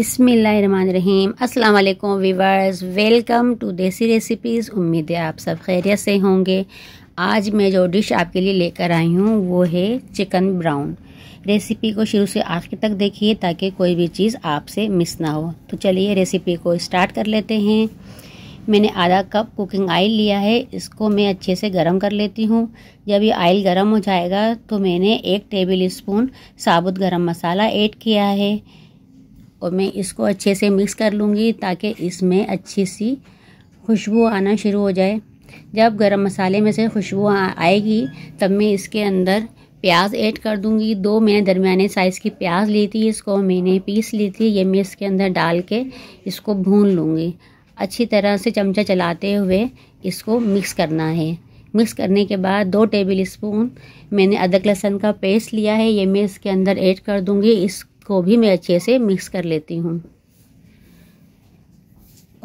अस्सलाम वालेकुम viewers welcome to desi recipes उम्मीद है आप सब खैरियत से होंगे आज मैं जो डिश आपके लिए लेकर आई हूँ वो है चिकन ब्राउन रेसिपी को शुरू से आखिर तक देखिए ताकि कोई भी चीज़ आपसे मिस ना हो तो चलिए रेसिपी को स्टार्ट कर लेते हैं मैंने आधा कप कुकिंग ऑयल लिया है इसको मैं अच्छे से गर्म कर लेती हूँ जब ये ऑयल गर्म हो जाएगा तो मैंने एक टेबल स्पून साबुत गरम मसाला ऐड किया है और मैं इसको अच्छे से मिक्स कर लूँगी ताकि इसमें अच्छी सी खुशबू आना शुरू हो जाए जब गरम मसाले में से खुशबू आएगी तब मैं इसके अंदर प्याज ऐड कर दूंगी दो मैंने दरमियाने साइज़ की प्याज ली थी इसको मैंने पीस ली थी ये मैं इसके अंदर डाल के इसको भून लूँगी अच्छी तरह से चमचा चलाते हुए इसको मिक्स करना है मिक्स करने के बाद दो टेबल स्पून मैंने अदरक लहसन का पेस्ट लिया है ये मैं इसके अंदर ऐड कर दूँगी इस इसको भी मैं अच्छे से मिक्स कर लेती हूँ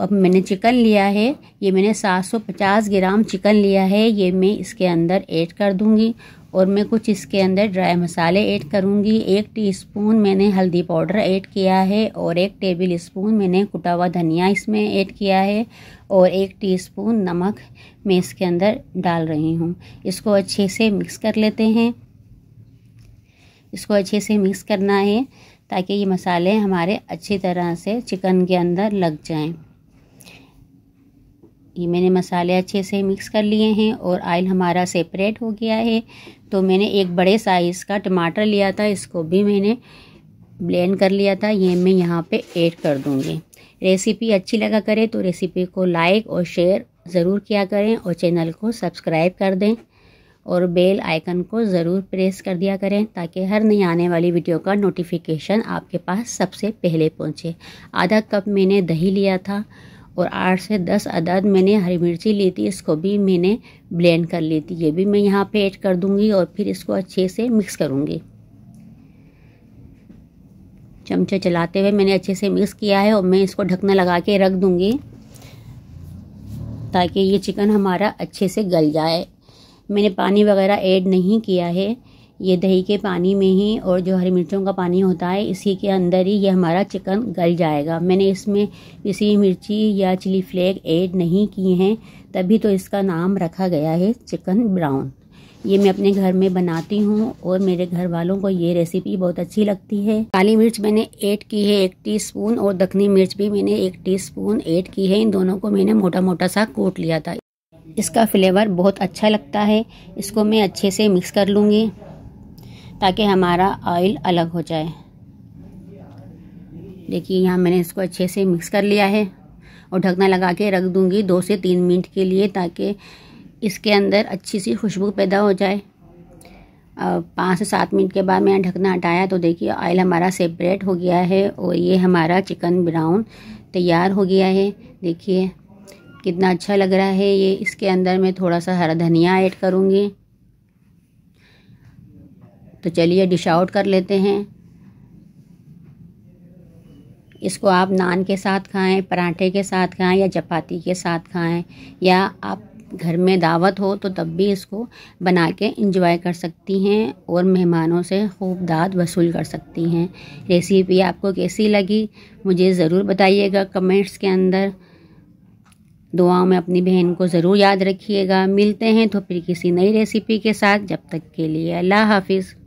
अब मैंने चिकन लिया है ये मैंने 750 ग्राम चिकन लिया है ये मैं इसके अंदर ऐड कर दूँगी और मैं कुछ इसके अंदर ड्राई मसाले ऐड करूँगी एक टीस्पून मैंने हल्दी पाउडर ऐड किया है और एक टेबल स्पून मैंने कुटा हुआ धनिया इसमें ऐड किया है और एक टीस्पून नमक मैं इसके अंदर डाल रही हूँ इसको अच्छे से मिक्स कर लेते हैं इसको अच्छे से मिक्स करना है ताकि ये मसाले हमारे अच्छी तरह से चिकन के अंदर लग जाएं ये मैंने मसाले अच्छे से मिक्स कर लिए हैं और आयल हमारा सेपरेट हो गया है तो मैंने एक बड़े साइज़ का टमाटर लिया था इसको भी मैंने ब्लेंड कर लिया था ये मैं यहाँ पे ऐड कर दूँगी रेसिपी अच्छी लगा करें तो रेसिपी को लाइक और शेयर ज़रूर किया करें और चैनल को सब्सक्राइब कर दें और बेल आइकन को ज़रूर प्रेस कर दिया करें ताकि हर नई आने वाली वीडियो का नोटिफिकेशन आपके पास सबसे पहले पहुंचे। आधा कप मैंने दही लिया था और आठ से दस अदद मैंने हरी मिर्ची ली थी इसको भी मैंने ब्लेंड कर ली थी ये भी मैं यहाँ पे ऐड कर दूँगी और फिर इसको अच्छे से मिक्स करूँगी चमचे चलाते हुए मैंने अच्छे से मिक्स किया है और मैं इसको ढकना लगा के रख दूँगी ताकि ये चिकन हमारा अच्छे से गल जाए मैंने पानी वगैरह ऐड नहीं किया है ये दही के पानी में ही और जो हरी मिर्चों का पानी होता है इसी के अंदर ही ये हमारा चिकन गल जाएगा मैंने इसमें किसी मिर्ची या चिली फ्लेक ऐड नहीं किए हैं तभी तो इसका नाम रखा गया है चिकन ब्राउन ये मैं अपने घर में बनाती हूँ और मेरे घर वालों को ये रेसिपी बहुत अच्छी लगती है काली मिर्च मैंने ऐड की है एक टीस्पून और दखनी मिर्च भी मैंने एक टीस्पून ऐड की है इन दोनों को मैंने मोटा मोटा सा कूट लिया था इसका फ्लेवर बहुत अच्छा लगता है इसको मैं अच्छे से मिक्स कर लूँगी ताकि हमारा ऑयल अलग हो जाए देखिए यहाँ मैंने इसको अच्छे से मिक्स कर लिया है और ढकना लगा के रख दूँगी दो से तीन मिनट के लिए ताकि इसके अंदर अच्छी सी खुशबू पैदा हो जाए पाँच से सात मिनट के बाद मैंने ढकना हटाया तो देखिए ऑयल हमारा सेपरेट हो गया है और ये हमारा चिकन ब्राउन तैयार हो गया है देखिए कितना अच्छा लग रहा है ये इसके अंदर मैं थोड़ा सा हरा धनिया ऐड करूँगी तो चलिए डिश आउट कर लेते हैं इसको आप नान के साथ खाएं पराठे के साथ खाएं या चपाती के साथ खाएं या आप घर में दावत हो तो तब भी इसको बना के इंजॉय कर सकती हैं और मेहमानों से खूब दाद वसूल कर सकती हैं रेसिपी आपको कैसी लगी मुझे ज़रूर बताइएगा कमेंट्स के अंदर दुआओं में अपनी बहन को ज़रूर याद रखिएगा मिलते हैं तो फिर किसी नई रेसिपी के साथ जब तक के लिए अल्लाह हाफिज़